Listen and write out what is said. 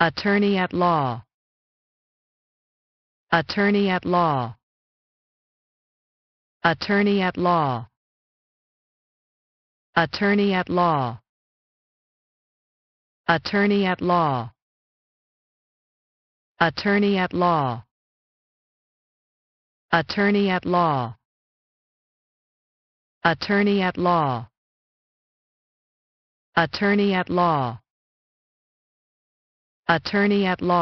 Attorney at law. Attorney at law. Attorney at law. Attorney at law. Attorney at law. Attorney at law. Attorney at law. Attorney at law. Attorney at law attorney at law.